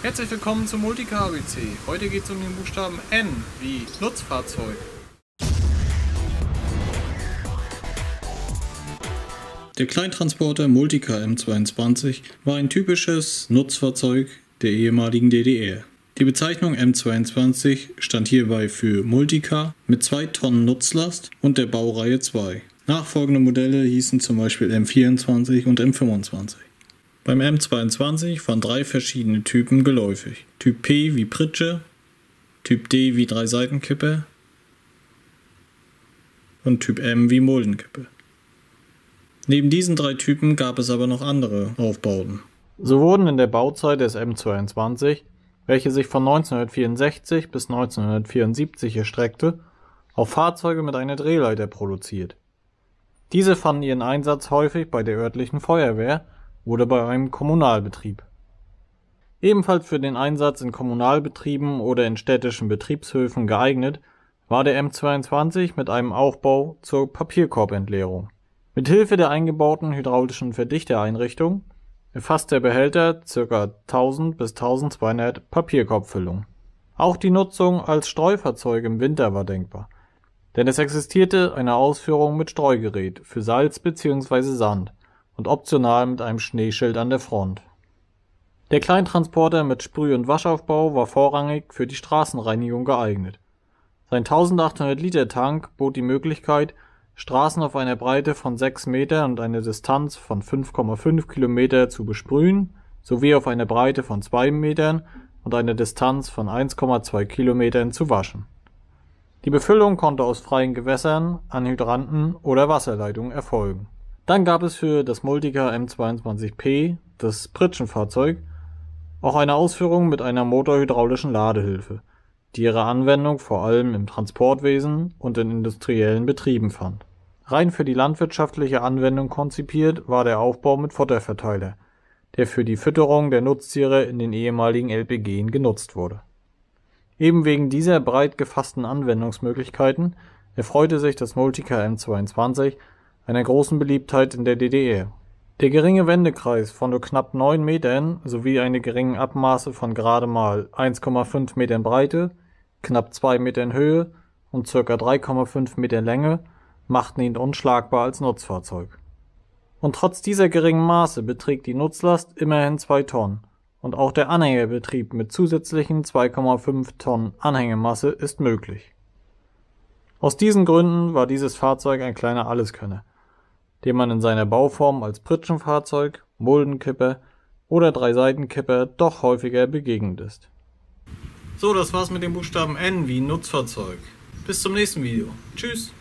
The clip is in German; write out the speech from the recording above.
Herzlich willkommen zum Multicar ABC. Heute geht es um den Buchstaben N wie Nutzfahrzeug. Der Kleintransporter Multicar M22 war ein typisches Nutzfahrzeug der ehemaligen DDR. Die Bezeichnung M22 stand hierbei für Multicar mit 2 Tonnen Nutzlast und der Baureihe 2. Nachfolgende Modelle hießen zum Beispiel M24 und M25 beim M22 waren drei verschiedene Typen geläufig. Typ P wie Pritsche, Typ D wie Dreiseitenkippe und Typ M wie Muldenkippe. Neben diesen drei Typen gab es aber noch andere Aufbauten. So wurden in der Bauzeit des M22, welche sich von 1964 bis 1974 erstreckte, auch Fahrzeuge mit einer Drehleiter produziert. Diese fanden ihren Einsatz häufig bei der örtlichen Feuerwehr wurde bei einem Kommunalbetrieb. Ebenfalls für den Einsatz in Kommunalbetrieben oder in städtischen Betriebshöfen geeignet war der M22 mit einem Aufbau zur Papierkorbentleerung. Mithilfe der eingebauten hydraulischen Verdichtereinrichtung erfasst der Behälter ca. 1000 bis 1200 Papierkorbfüllung. Auch die Nutzung als Streufahrzeug im Winter war denkbar, denn es existierte eine Ausführung mit Streugerät für Salz bzw. Sand und optional mit einem Schneeschild an der Front. Der Kleintransporter mit Sprüh- und Waschaufbau war vorrangig für die Straßenreinigung geeignet. Sein 1800 Liter Tank bot die Möglichkeit, Straßen auf einer Breite von 6 Metern und einer Distanz von 5,5 Kilometer zu besprühen sowie auf einer Breite von 2 Metern und einer Distanz von 1,2 Kilometern zu waschen. Die Befüllung konnte aus freien Gewässern, Anhydranten oder Wasserleitungen erfolgen dann gab es für das Multica M22P, das Pritschenfahrzeug, auch eine Ausführung mit einer motorhydraulischen Ladehilfe, die ihre Anwendung vor allem im Transportwesen und in industriellen Betrieben fand. Rein für die landwirtschaftliche Anwendung konzipiert war der Aufbau mit Futterverteiler, der für die Fütterung der Nutztiere in den ehemaligen LPGen genutzt wurde. Eben wegen dieser breit gefassten Anwendungsmöglichkeiten erfreute sich das Multica M22 einer großen Beliebtheit in der DDR. E. Der geringe Wendekreis von nur knapp 9 Metern sowie eine geringen Abmaße von gerade mal 1,5 Metern Breite, knapp 2 Metern Höhe und ca. 3,5 Metern Länge machten ihn unschlagbar als Nutzfahrzeug. Und trotz dieser geringen Maße beträgt die Nutzlast immerhin 2 Tonnen und auch der Anhängerbetrieb mit zusätzlichen 2,5 Tonnen Anhängemasse ist möglich. Aus diesen Gründen war dieses Fahrzeug ein kleiner Alleskönner den man in seiner Bauform als Pritschenfahrzeug, Muldenkipper oder Dreiseitenkipper doch häufiger begegnet ist. So, das war's mit dem Buchstaben N wie Nutzfahrzeug. Bis zum nächsten Video. Tschüss!